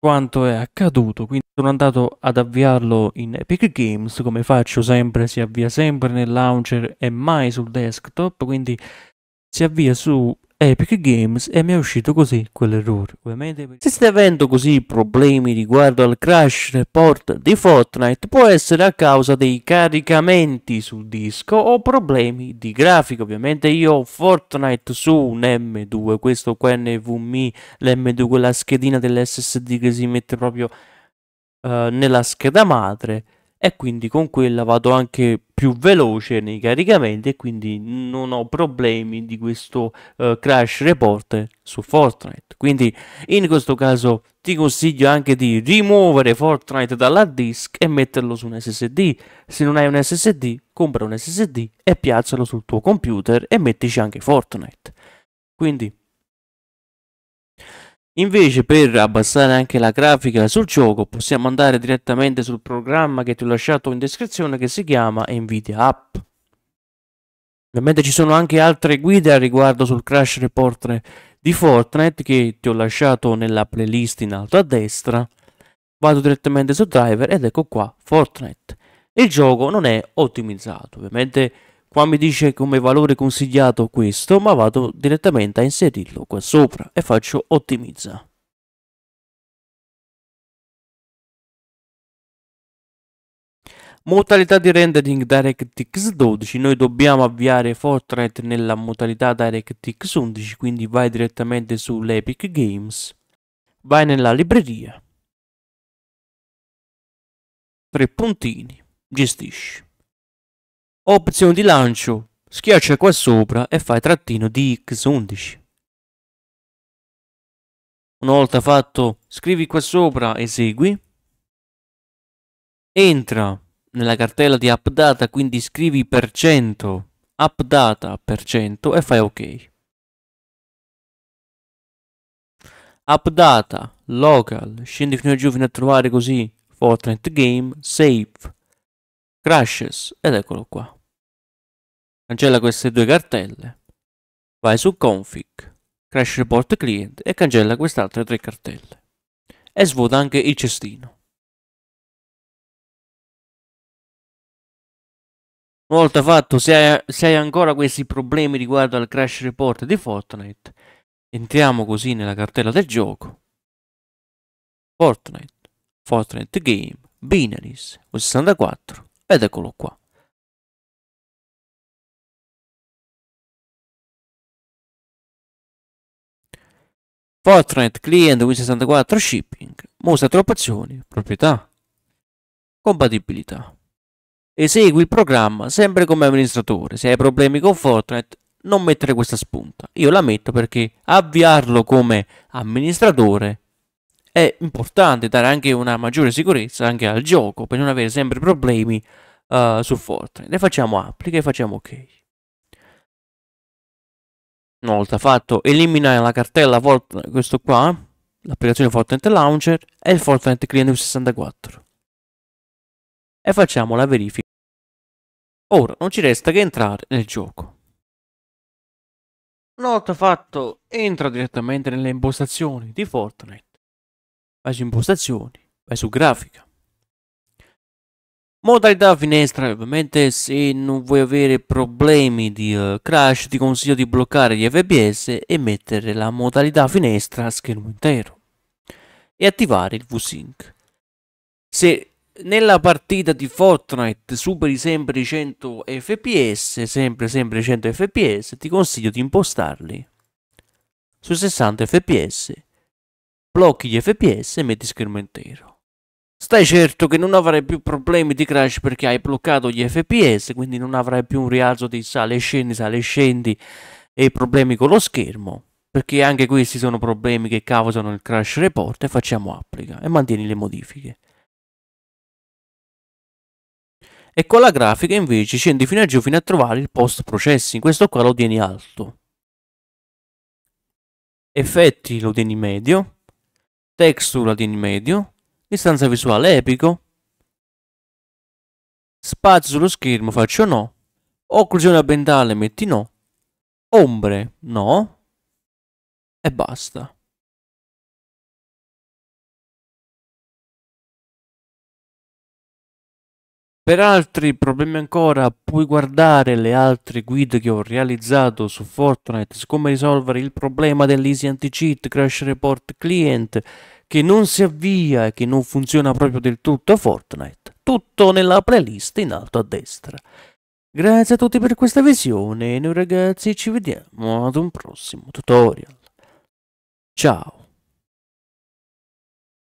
quanto è accaduto, quindi sono andato ad avviarlo in Epic Games, come faccio sempre, si avvia sempre nel launcher e mai sul desktop, quindi si avvia su Epic Games e mi è uscito così quell'errore. Ovviamente se state avendo così problemi riguardo al crash report di Fortnite può essere a causa dei caricamenti sul disco o problemi di grafica. Ovviamente io ho Fortnite su un M2, questo qua è NVMe, l'M2 quella schedina dell'SSD che si mette proprio eh, nella scheda madre e quindi con quella vado anche più veloce nei caricamenti e quindi non ho problemi di questo uh, crash report su Fortnite. Quindi in questo caso ti consiglio anche di rimuovere Fortnite dalla disk e metterlo su un SSD. Se non hai un SSD, compra un SSD e piazzalo sul tuo computer e mettici anche Fortnite. Quindi Invece per abbassare anche la grafica sul gioco possiamo andare direttamente sul programma che ti ho lasciato in descrizione che si chiama Nvidia App. Ovviamente ci sono anche altre guide a riguardo sul crash report di Fortnite che ti ho lasciato nella playlist in alto a destra. Vado direttamente su driver ed ecco qua Fortnite. Il gioco non è ottimizzato, ovviamente Qua mi dice come valore consigliato questo, ma vado direttamente a inserirlo qua sopra e faccio ottimizza. Modalità di rendering DirectX 12, noi dobbiamo avviare Fortnite nella modalità DirectX 11, quindi vai direttamente sull'Epic Games, vai nella libreria, tre puntini, gestisci. Opzione di lancio. Schiaccia qua sopra e fai trattino di X11. Una volta fatto, scrivi qua sopra esegui. Entra nella cartella di AppData, quindi scrivi per cento, AppData per cento e fai OK. AppData, local, scendi fino a giù fino a trovare così Fortnite Game, save, crashes ed eccolo qua. Cancella queste due cartelle. Vai su config, crash report client e cancella queste altre tre cartelle. E svuota anche il cestino. Una volta fatto, se hai, se hai, ancora questi problemi riguardo al crash report di Fortnite, entriamo così nella cartella del gioco. Fortnite, Fortnite Game, Binaries, 64, ed eccolo qua. Fortnite client Win64 shipping, mostra opzioni proprietà, compatibilità. Esegui il programma sempre come amministratore. Se hai problemi con Fortnite, non mettere questa spunta. Io la metto perché avviarlo come amministratore è importante, dare anche una maggiore sicurezza anche al gioco per non avere sempre problemi uh, su Fortnite. Ne facciamo applica e facciamo ok. Una volta fatto, elimina la cartella Fortnite, questo qua, l'applicazione Fortnite Launcher e il Fortnite Client 64. E facciamo la verifica. Ora non ci resta che entrare nel gioco. Una volta fatto, entra direttamente nelle impostazioni di Fortnite. Vai su impostazioni, vai su grafica, Modalità finestra, ovviamente se non vuoi avere problemi di uh, crash ti consiglio di bloccare gli FPS e mettere la modalità finestra a schermo intero e attivare il V-Sync. Se nella partita di Fortnite superi sempre i 100 FPS, sempre sempre 100 FPS, ti consiglio di impostarli su 60 FPS, blocchi gli FPS e metti schermo intero. Stai certo che non avrai più problemi di crash perché hai bloccato gli FPS, quindi non avrai più un rialzo di sale e scendi, sale e scendi e problemi con lo schermo, perché anche questi sono problemi che causano il crash report e facciamo applica e mantieni le modifiche. E con la grafica invece scendi fino a giù fino a trovare il post processing, questo qua lo tieni alto. Effetti lo tieni medio, texture lo tieni medio, Distanza visuale epico. Spazio sullo schermo faccio no. Occlusione ambientale metti no. Ombre no. E basta. Per altri problemi ancora puoi guardare le altre guide che ho realizzato su Fortnite su come risolvere il problema dell'easy anti-cheat, crash report client che non si avvia e che non funziona proprio del tutto Fortnite. Tutto nella playlist in alto a destra. Grazie a tutti per questa visione e noi ragazzi ci vediamo ad un prossimo tutorial. Ciao!